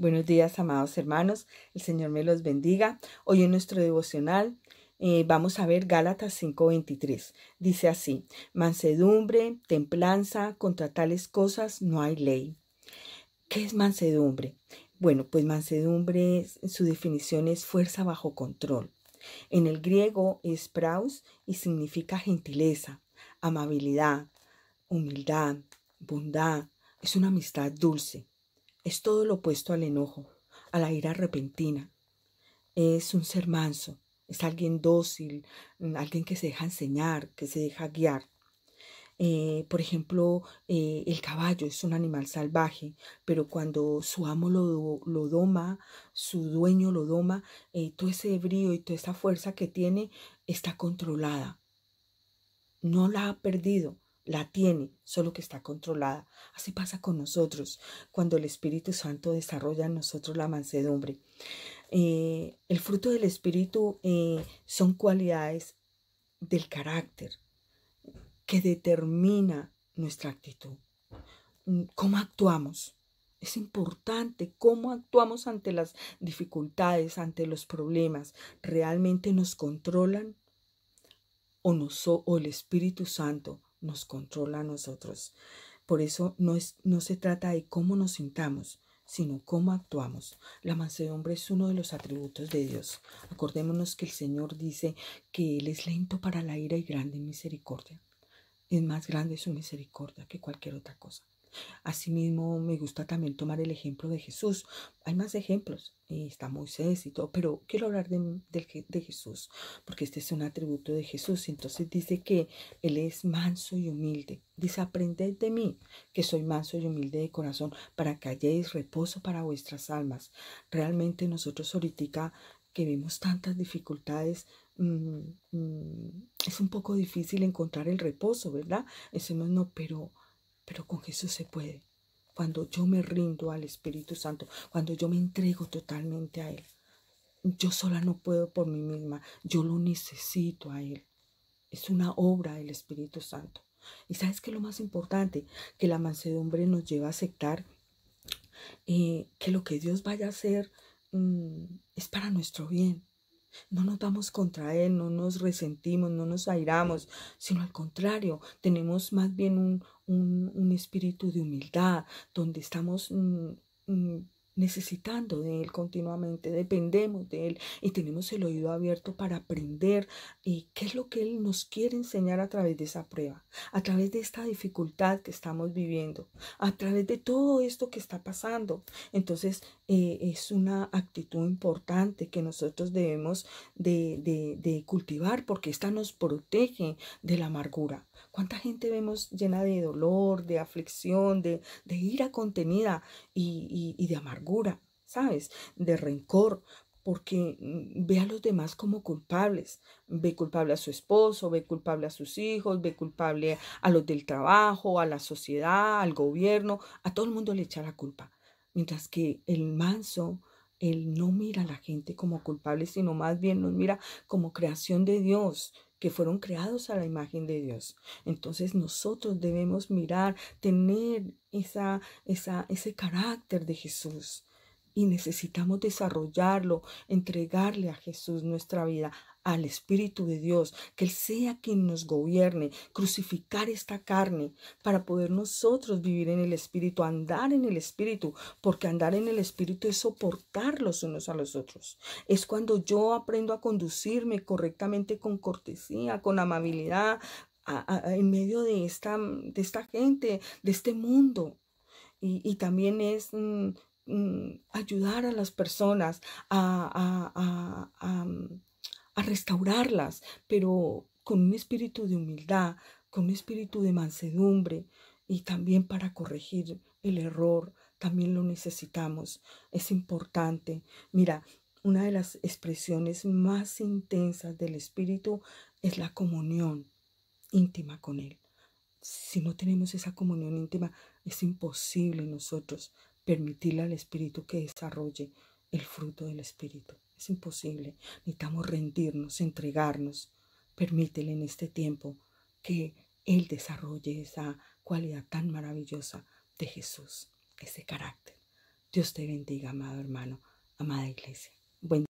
Buenos días, amados hermanos. El Señor me los bendiga. Hoy en nuestro devocional eh, vamos a ver Gálatas 5:23. Dice así, mansedumbre, templanza, contra tales cosas no hay ley. ¿Qué es mansedumbre? Bueno, pues mansedumbre, su definición es fuerza bajo control. En el griego es praus y significa gentileza, amabilidad, humildad, bondad. Es una amistad dulce es todo lo opuesto al enojo, a la ira repentina. Es un ser manso, es alguien dócil, mm, alguien que se deja enseñar, que se deja guiar. Eh, por ejemplo, eh, el caballo es un animal salvaje, pero cuando su amo lo, doma, su dueño lo doma, eh, todo ese brío y toda esa fuerza que tiene está controlada. No la ha perdido, la tiene, solo que está controlada. Así pasa con nosotros, cuando el Espíritu Santo desarrolla en nosotros la mansedumbre. Eh, el fruto del Espíritu eh, son cualidades del carácter que determina nuestra actitud. Mm, ¿Cómo actuamos? Es importante cómo actuamos ante las dificultades, ante los problemas. ¿Realmente nos controlan o, o el Espíritu Santo nos controla a nosotros. Por eso no, es, no se trata de cómo nos sintamos, sino cómo actuamos. La mansedumbre es uno de los atributos de Dios. Acordémonos que el Señor dice que Él es lento para la ira y grande en misericordia. Es más grande su misericordia que cualquier otra cosa. Asimismo, me gusta también tomar el ejemplo de Jesús. Hay más ejemplos, y está Moisés y todo, pero quiero hablar de, de, Jesús, porque este es un atributo de Jesús. Entonces dice que Él es manso y humilde. Dice, aprended de mí, que soy manso y humilde de corazón, para que halléis reposo para vuestras almas. Realmente nosotros ahorita que vemos tantas dificultades, mm, mm, es un poco difícil encontrar el reposo, ¿verdad? Eso no, pero pero con Jesús se puede. Cuando yo me rindo al Espíritu Santo, cuando yo me entrego totalmente a Él. Yo sola no puedo por mí misma, yo lo necesito a Él. Es una obra del Espíritu Santo. Y sabes que lo más importante, que la mansedumbre nos lleva a aceptar eh, que lo que Dios vaya a hacer mm, es para nuestro bien. No nos damos contra Él, no nos resentimos, no nos airamos, sino al contrario, tenemos más bien un, un, espíritu de humildad, donde estamos mm, mm, necesitando de Él continuamente, dependemos de Él y tenemos el oído abierto para aprender y eh, qué es lo que Él nos quiere enseñar a través de esa prueba, a través de esta dificultad que estamos viviendo, a través de todo esto que está pasando. Entonces eh, es una actitud importante que nosotros debemos de, de cultivar porque esta nos protege de la amargura. ¿Cuánta gente vemos llena de dolor, de aflicción, de, ira contenida y, y de amargura, ¿sabes? De rencor, porque mm, ve a los demás como culpables. Ve culpable a su esposo, ve culpable a sus hijos, ve culpable a los del trabajo, a la sociedad, al gobierno, a todo el mundo le echa la culpa. Mientras que el manso, él no mira a la gente como culpable, sino más bien nos mira como creación de Dios, que fueron creados a la imagen de Dios. Entonces nosotros debemos mirar, tener esa, ese carácter de Jesús y necesitamos desarrollarlo, entregarle a Jesús nuestra vida, al Espíritu de Dios, que Él sea quien nos gobierne, crucificar esta carne para poder nosotros vivir en el Espíritu, andar en el Espíritu, porque andar en el Espíritu es soportar los unos a los otros. Es cuando yo aprendo a conducirme correctamente con cortesía, con amabilidad, en medio de esta, de esta gente, de este mundo. Y, también es mm, Mm, ayudar a las personas, a, mm, a restaurarlas, pero con un espíritu de humildad, con un espíritu de mansedumbre y también para corregir el error, también lo necesitamos. Es importante. Mira, una de las expresiones más intensas del espíritu es la comunión íntima con Él. Si no tenemos esa comunión íntima, es imposible nosotros permitirle al Espíritu que desarrolle el fruto del Espíritu. Es imposible. Necesitamos rendirnos, entregarnos. Permítele en este tiempo que Él desarrolle esa cualidad tan maravillosa de Jesús, ese carácter. Dios te bendiga, amado hermano, amada iglesia. Buen